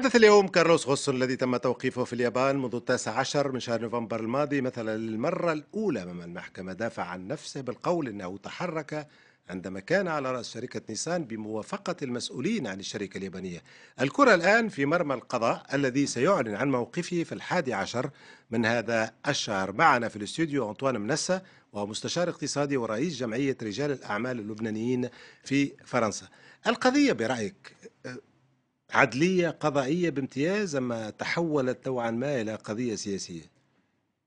يتحدث اليوم كارلوس غوسو الذي تم توقيفه في اليابان منذ التاسع عشر من شهر نوفمبر الماضي مثلا للمرة الأولى أمام المحكمة دافع عن نفسه بالقول أنه تحرك عندما كان على رأس شركة نيسان بموافقة المسؤولين عن الشركة اليابانية الكرة الآن في مرمى القضاء الذي سيعلن عن موقفه في الحادي عشر من هذا الشهر معنا في الاستوديو أنطوان منسة وهو مستشار اقتصادي ورئيس جمعية رجال الأعمال اللبنانيين في فرنسا القضية برأيك عدلية قضائية بامتياز أما تحولت نوعا ما إلى قضية سياسية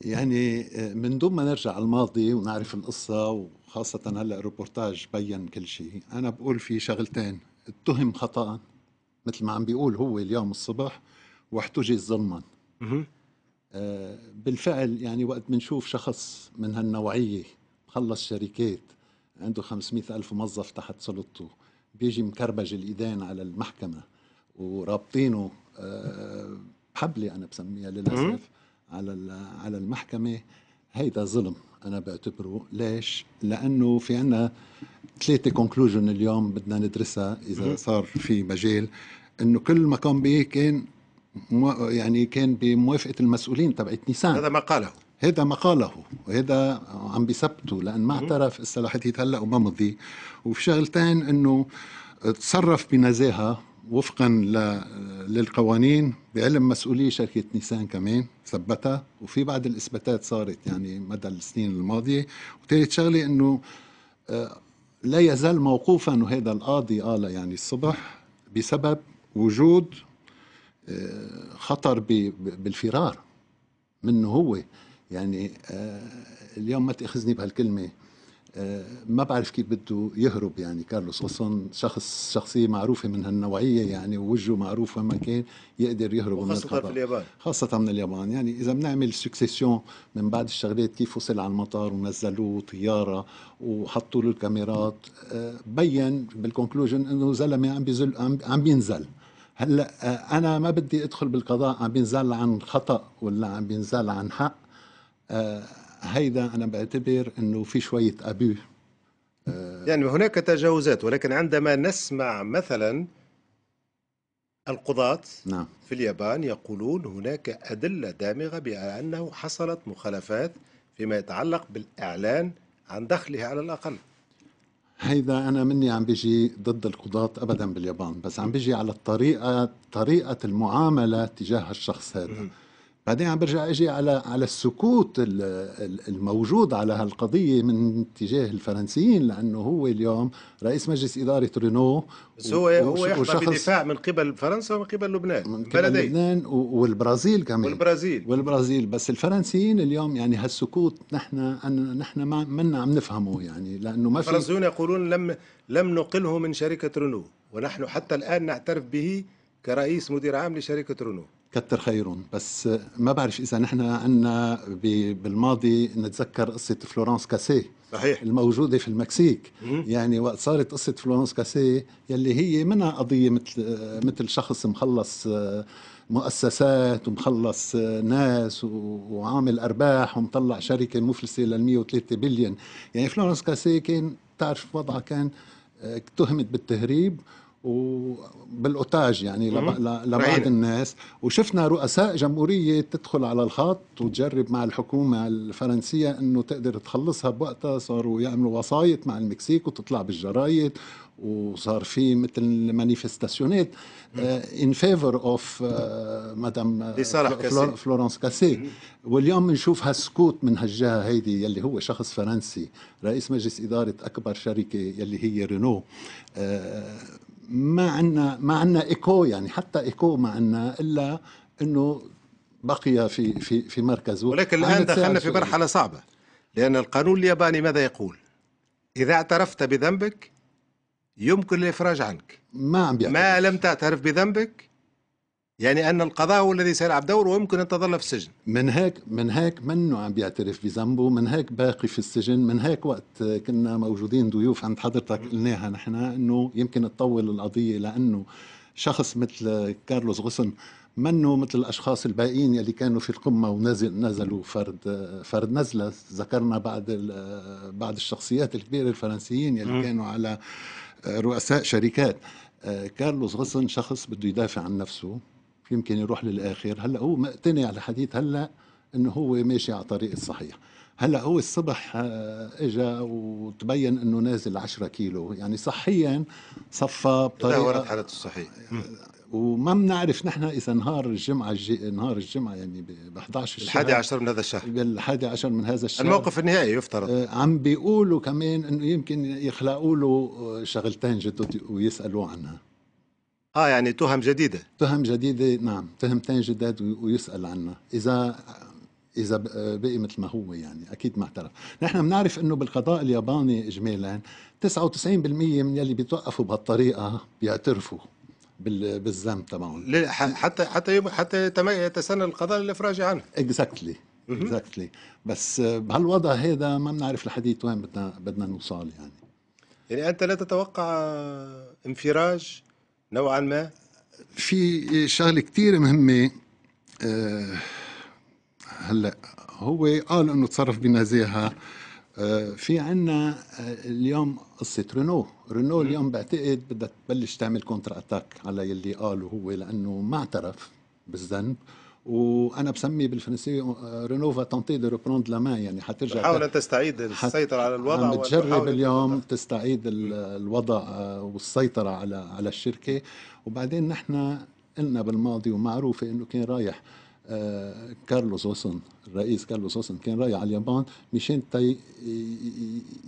يعني آه، من دون ما نرجع على الماضي ونعرف القصة وخاصة هلا الريبورتاج بين كل شيء أنا بقول في شغلتين اتهم خطأ مثل ما عم بيقول هو اليوم الصبح واحتجز ظلما آه، بالفعل يعني وقت بنشوف شخص من هالنوعية خلص شركات عنده 500 ألف موظف تحت سلطته بيجي مكربج الإيدين على المحكمة ورابطينه آه، حبلة أنا بسميها للأسف على على المحكمة هيدا ظلم أنا بعتبره ليش؟ لأنه في عنا ثلاثة كونكلوجن اليوم بدنا ندرسها إذا صار في مجال إنه كل ما كان به كان يعني كان بموافقة المسؤولين تبعت نيسان هذا ما قاله هذا ما قاله وهذا عم بيثبته لأن ما اعترف لحد هلا وما مضي وفي شغلتين إنه تصرف بنزاهة وفقا للقوانين بعلم مسؤوليه شركه نيسان كمان ثبتها وفي بعض الاثباتات صارت يعني مدى السنين الماضيه وتالت شغله انه آه، لا يزال موقوفا وهذا القاضي قال يعني الصبح بسبب وجود آه، خطر بالفرار منه هو يعني آه، اليوم ما تاخذني بهالكلمه ما بعرف كيف بده يهرب يعني كارلوس خصوصا شخص شخصيه معروفه من هالنوعيه يعني ووجهه معروف وين ما كان يقدر يهرب من خاصه خاصه من اليابان يعني اذا بنعمل سكسيسيون من بعد الشغلات كيف وصل على المطار ونزلوه طياره وحطوا له الكاميرات آه، بين بالكونكلوجن انه زلمه عم بيزل عم بينزل هلا آه، انا ما بدي ادخل بالقضاء عم بينزل عن خطا ولا عم بينزل عن حق آه، هيدا انا بعتبر انه في شويه ابو آه، يعني هناك تجاوزات ولكن عندما نسمع مثلا القضاة نعم. في اليابان يقولون هناك أدلة دامغة بأنه حصلت مخالفات فيما يتعلق بالإعلان عن دخله على الأقل هيدا أنا مني عم بيجي ضد القضاة أبدا باليابان بس عم بيجي على الطريقة طريقة المعاملة تجاه الشخص هذا بعدين عم برجع اجي على على السكوت الموجود على هالقضيه من اتجاه الفرنسيين لانه هو اليوم رئيس مجلس اداره رينو بس هو هو يحظى بدفاع من قبل فرنسا ومن قبل لبنان من قبل بلدي. لبنان والبرازيل كمان والبرازيل والبرازيل بس الفرنسيين اليوم يعني هالسكوت نحن نحن ما منا عم نفهمه يعني لانه ما في الفرنسيون يقولون لم لم نقله من شركه رينو ونحن حتى الان نعترف به كرئيس مدير عام لشركه رينو كتر خيرهم بس ما بعرف اذا نحن عندنا بالماضي نتذكر قصه فلورانس كاسيه صحيح الموجوده في المكسيك مم. يعني وقت صارت قصه فلورانس كاسيه يلي هي منها قضيه مثل مثل شخص مخلص آه، مؤسسات ومخلص آه، ناس وعامل ارباح ومطلع شركه مفلسه لل 103 بليون يعني فلورانس كاسيه كان تعرف وضعها كان آه، اتهمت بالتهريب وبالأوتاج يعني لبعض الناس وشفنا رؤساء جمهورية تدخل على الخط وتجرب مع الحكومة الفرنسية أنه تقدر تخلصها بوقتها صاروا يعملوا وسايط مع المكسيك وتطلع بالجرايد وصار في مثل مانيفستاسيونات ان فيفور اوف مدام آه، فلورانس كاسي واليوم بنشوف هالسكوت من هالجهه هيدي يلي هو شخص فرنسي رئيس مجلس اداره اكبر شركه يلي هي رينو آه، ما عندنا ما عندنا ايكو يعني حتى ايكو ما عندنا الا انه بقي في في في مركزه ولكن الان دخلنا في مرحله صعبه لان القانون الياباني ماذا يقول؟ اذا اعترفت بذنبك يمكن الافراج عنك ما عم بيعترف. ما لم تعترف بذنبك يعني أن القضاء هو الذي سيلعب دوره ويمكن أن تظل في السجن من هيك من هيك منه عم بيعترف بذنبه من هيك باقي في السجن من هيك وقت كنا موجودين ضيوف عند حضرتك قلناها نحن أنه يمكن تطول القضية لأنه شخص مثل كارلوس غصن منه مثل الاشخاص الباقيين يلي كانوا في القمه ونزل نزلوا فرد فرد نزله ذكرنا بعض بعض الشخصيات الكبيره الفرنسيين يلي كانوا على رؤساء شركات آه، كارلوس غصن شخص بده يدافع عن نفسه يمكن يروح للاخر هلا هو مقتنع حديث هلا انه هو ماشي على الطريق الصحيح هلا هو الصبح آه، اجى وتبين انه نازل 10 كيلو يعني صحيا صفى بطريقه لا حالته الصحيه آه، وما بنعرف نحن اذا نهار الجمعه الجي... نهار الجمعه يعني ب 11 الشهر الحادي عشر من هذا الشهر بال عشر من هذا الشهر الموقف النهائي يفترض آه عم بيقولوا كمان انه يمكن يخلقوا له شغلتين جدد ويسالوا عنها اه يعني تهم جديده تهم جديده نعم تهمتين جداد ويسال عنها اذا اذا بقي مثل ما هو يعني اكيد ما اعترف نحن بنعرف انه بالقضاء الياباني اجمالا 99% من يلي بيتوقفوا بهالطريقه بيعترفوا بالذنب تبعهم حتى حتى حتى يتسنى القضاء الافراج عنه اكزاكتلي اكزاكتلي بس بهالوضع هذا ما بنعرف لحديت وين بدنا بدنا نوصل يعني يعني انت لا تتوقع انفراج نوعا ما في شغله كثير مهمه أه هلا هو قال انه تصرف بنزاهه آه، في عنا آه، اليوم قصة رينو رينو اليوم بعتقد بدها تبلش تعمل كونتر اتاك على يلي قاله هو لأنه ما اعترف بالذنب وانا بسمي بالفرنسيه آه، رينوفا تونتي دو ريبروند لا مان يعني حترجع تحاول تستعيد السيطره على الوضع عم تجرب اليوم تستعيد الوضع آه، والسيطره على على الشركه وبعدين نحن قلنا بالماضي ومعروفه انه كان رايح آه، كارلوس اوسون الرئيس كارلوس اوسون كان رايح على اليابان مشان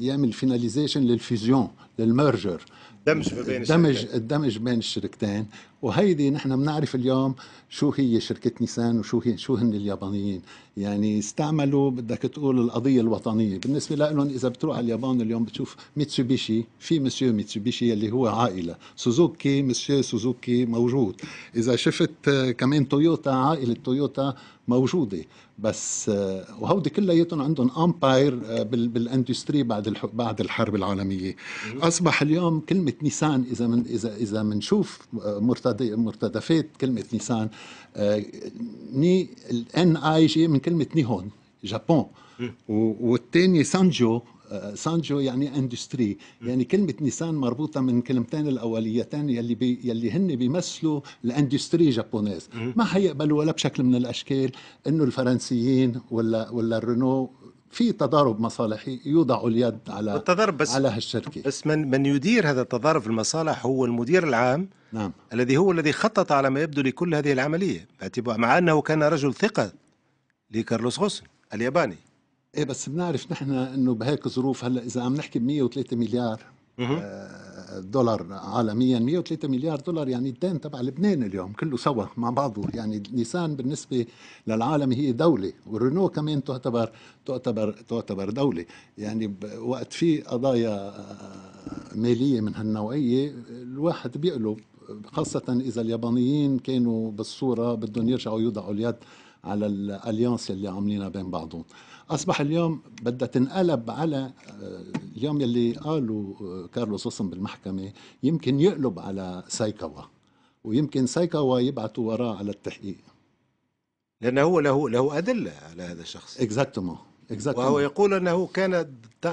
يعمل فيناليزيشن للفيزيون للمرجر دمج ما بين الدمج الدمج بين الشركتين وهيدي نحن بنعرف اليوم شو هي شركه نيسان وشو هي شو هن اليابانيين يعني استعملوا بدك تقول القضيه الوطنيه بالنسبه لهم اذا بتروح على اليابان اليوم بتشوف ميتسوبيشي في مسيو ميتسوبيشي اللي هو عائله سوزوكي مسيو سوزوكي موجود اذا شفت كمان تويوتا عائله تويوتا موجوده بس آه، وهودي كلياتهم عندهم امباير آه، بالاندستري بعد بعد الحرب العالميه اصبح اليوم كلمه نيسان اذا من اذا اذا بنشوف آه، مرتدفات كلمه نيسان ني الان اي جي من كلمه نيهون جابون والثانيه سانجو سانجو يعني اندستري يعني كلمه نيسان مربوطه من كلمتين الاوليتين يلي بي يلي هن بيمثلوا الاندستري جابونيز ما حيقبلوا ولا بشكل من الاشكال انه الفرنسيين ولا ولا الرنو في تضارب مصالحي يوضع اليد على التضارب بس على هالشركه بس من من يدير هذا التضارب في المصالح هو المدير العام نعم الذي هو الذي خطط على ما يبدو لكل هذه العمليه مع انه كان رجل ثقه لكارلوس غوسن الياباني ايه بس بنعرف نحن انه بهيك ظروف هلا اذا عم نحكي ب 103 مليار آه، دولار عالميا 103 مليار دولار يعني الدين تبع لبنان اليوم كله سوا مع بعضه يعني نيسان بالنسبه للعالم هي دوله ورينو كمان تعتبر تعتبر تعتبر دوله يعني وقت في قضايا آه، ماليه من هالنوعيه الواحد بيقلب خاصه اذا اليابانيين كانوا بالصوره بدهم يرجعوا يوضعوا اليد على الاليانس اللي عاملينها بين بعضهم اصبح اليوم بدها تنقلب على آه، اليوم يلي قالوا آه، كارلوس وسم بالمحكمه يمكن يقلب على سايكاوا ويمكن سايكاوا يبعثوا وراه على التحقيق لانه هو له له ادله على هذا الشخص اكزاكتومون اكزاكتومون وهو يقول انه كان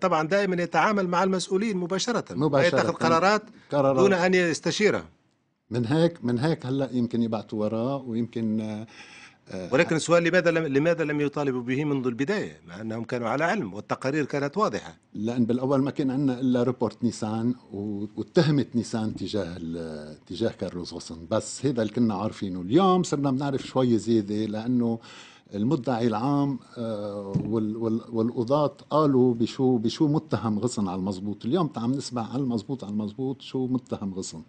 طبعا دائما يتعامل مع المسؤولين مباشره مباشره يتخذ قرارات, قرارات دون ان يستشيره من هيك من هيك هلا يمكن يبعثوا وراه ويمكن آه، آه. ولكن السؤال لماذا لم لماذا لم يطالبوا به منذ البدايه مع انهم كانوا على علم والتقارير كانت واضحه لان بالاول ما كان عندنا الا ريبورت نيسان واتهمت نيسان تجاه تجاه كارلوس غصن بس هذا اللي كنا عارفينه اليوم صرنا بنعرف شوي زياده لانه المدعي العام آه، والقضاة قالوا بشو بشو متهم غصن على المزبوط اليوم عم نسمع على المزبوط على المزبوط شو متهم غصن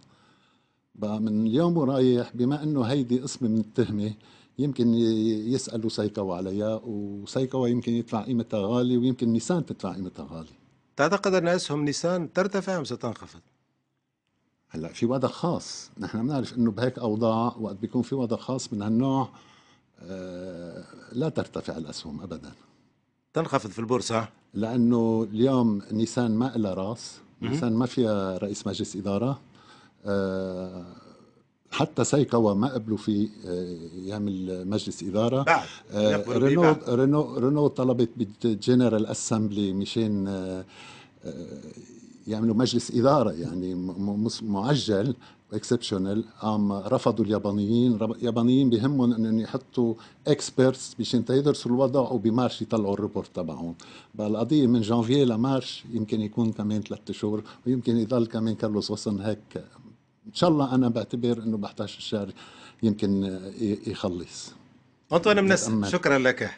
بقى من اليوم ورايح بما انه هيدي قسمه من التهمه يمكن يسالوا سايكاوا عليها وسايكاوا يمكن يطلع قيمتها غالي ويمكن نيسان تطلع قيمتها غالي تعتقد ان اسهم نيسان ترتفع ام ستنخفض؟ هلا في وضع خاص نحن بنعرف انه بهيك اوضاع وقت بيكون في وضع خاص من هالنوع آه لا ترتفع الاسهم ابدا تنخفض في البورصه لانه اليوم نيسان ما لها راس نيسان ما فيها رئيس مجلس اداره آه حتى سيكوا ما قبلوا في آه، يعمل مجلس اداره بعد. آه، رينو رينو رينو طلبت بالجنرال اسمبلي مشان يعملوا مجلس اداره يعني معجل اكسبشنال قام رفضوا اليابانيين اليابانيين بهمهم انهم يحطوا اكسبيرتس مشان يدرسوا الوضع وبمارش يطلعوا الريبورت تبعهم بالقضيه من جانفي لمارش يمكن يكون كمان ثلاث شهور ويمكن يضل كمان كارلوس وصن هيك ان شاء الله انا بعتبر انه ب 11 الشهر يمكن يخلص انطون منسي شكرا لك